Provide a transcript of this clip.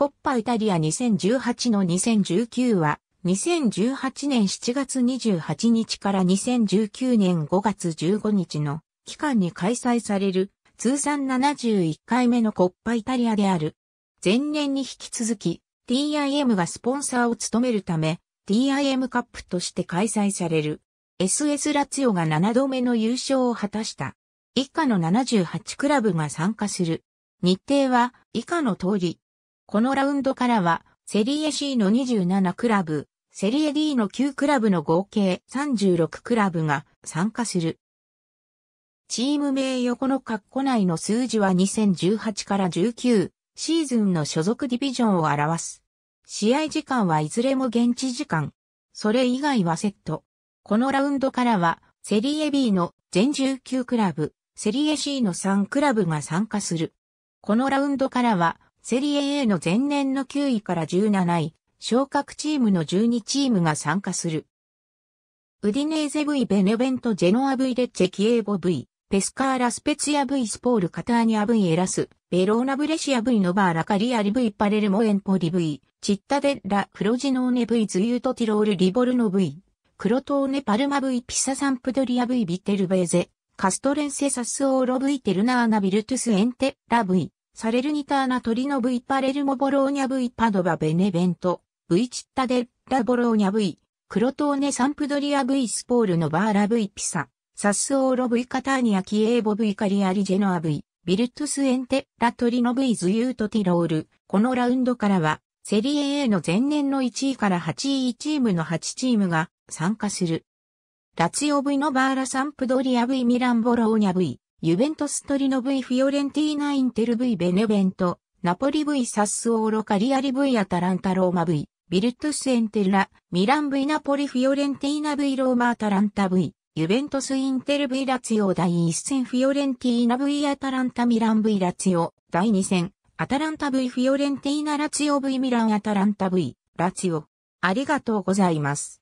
コッパイタリア2018の2019は、2018年7月28日から2019年5月15日の期間に開催される通算71回目のコッパイタリアである。前年に引き続き TIM がスポンサーを務めるため TIM カップとして開催される。SS ラツヨが7度目の優勝を果たした。以下の78クラブが参加する。日程は以下の通り、このラウンドからは、セリエ C の27クラブ、セリエ D の9クラブの合計36クラブが参加する。チーム名横の括弧内の数字は2018から19シーズンの所属ディビジョンを表す。試合時間はいずれも現地時間。それ以外はセット。このラウンドからは、セリエ B の全19クラブ、セリエ C の3クラブが参加する。このラウンドからは、セリエ A の前年の9位から17位、昇格チームの12チームが参加する。ウディネーゼ V ベネベントジェノア V レッチェキエーボ V、ペスカーラスペツィア V スポールカターニア V エラス、ベローナブレシア V ノバーラカリアリ V パレルモエンポリ V、チッタデッラフロジノーネ V ズユートティロールリボルノ V、クロトーネパルマ V ピササンプドリア V ビテルベーゼ、カストレンセサスオーロ V テルナーナビルトゥスエンテラ V、サレルニターナ鳥の V パレルモボローニャ V パドバベネベント V チッタデッラボローニャ V クロトーネサンプドリア V スポールのバーラ V ピササスオーロ V カターニアキエーボ V カリアリジェノア V ビルトゥスエンテラトリノ V ズユートティロールこのラウンドからはセリエ A の前年の1位から8位チームの8チームが参加する。ラツヨブ V のバーラサンプドリア V ミランボローニャ V ユベントストリノ V フィオレンティーナインテル V ベネベント、ナポリ V サッスオーロカリアリ V アタランタローマ V、ビルトゥスエンテルラ、ミラン V ナポリフィオレンティーナ V ローマアタランタ V、ユベントスインテル V ラツオ第1戦フィオレンティーナ V アタランタミラン V ラツオ第2戦、アタランタ V フィオレンティーナラツオ V ミランアタランタ V、ラツオ。ありがとうございます。